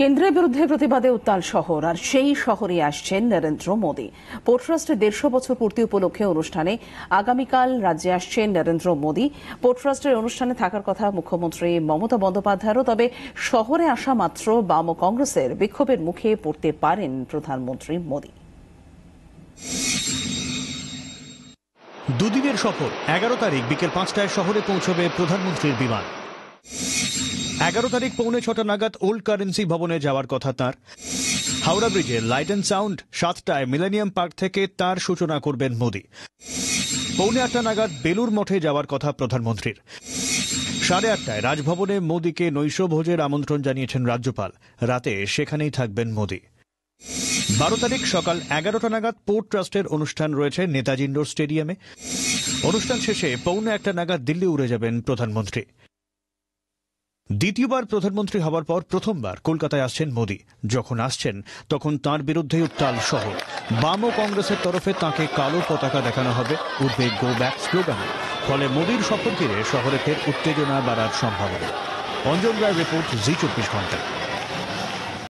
কেন্দ্রের বিরুদ্ধে প্রতিবাদে উত্তাল শহর আর সেই শহরে আসছেন নরেন্দ্র মোদী পোর্টরাস্টের দেড়শো বছর পূর্তি উপলক্ষে অনুষ্ঠানে আগামীকাল রাজ্যে আসছেন নরেন্দ্র মোদী পোর্টরাস্টের অনুষ্ঠানে থাকার কথা মুখ্যমন্ত্রী মমতা বন্দ্যোপাধ্যায়ও তবে শহরে আসা মাত্র বাম ও কংগ্রেসের বিক্ষোভের মুখে পড়তে পারেন প্রধানমন্ত্রী মোদী দুদিনের সফর এগারো তারিখ বিকেল পাঁচটায় শহরে পৌঁছবে প্রধানমন্ত্রীর বিমান এগারো তারিখ পৌনে ছটা নাগাদ ওল্ড কারেন্সি ভবনে যাওয়ার কথা তার হাওড়া ব্রিজে লাইট অ্যান্ড সাউন্ড সাতটায় মিলেনিয়াম পার্ক থেকে তার সূচনা করবেন মোদী পৌনে আটটা নাগাদ বেলুর মঠে যাওয়ার কথা প্রধানমন্ত্রীর সাড়ে আটটায় রাজভবনে মোদীকে নৈশভোজের আমন্ত্রণ জানিয়েছেন রাজ্যপাল রাতে সেখানেই থাকবেন মোদী বারো তারিখ সকাল এগারোটা নাগাদ পোর্ট ট্রাস্টের অনুষ্ঠান রয়েছে নেতাজি ইন্ডোর স্টেডিয়ামে অনুষ্ঠান শেষে পৌনে একটা নাগাদ দিল্লি উড়ে যাবেন প্রধানমন্ত্রী দ্বিতীয়বার প্রধানমন্ত্রী হবার পর প্রথমবার কলকাতায় আসছেন মোদি যখন আসছেন তখন তার বিরুদ্ধে উত্তাল শহর বাম ও কংগ্রেসের তরফে তাকে কালো পতাকা দেখানো হবে উদ্বেগ গো ব্যাক স্লোগান ফলে মোদির সফর ঘিরে শহরে ফের উত্তেজনা বাড়ার সম্ভাবনা অঞ্জন রায় রিপোর্ট জি চব্বিশ ঘন্টা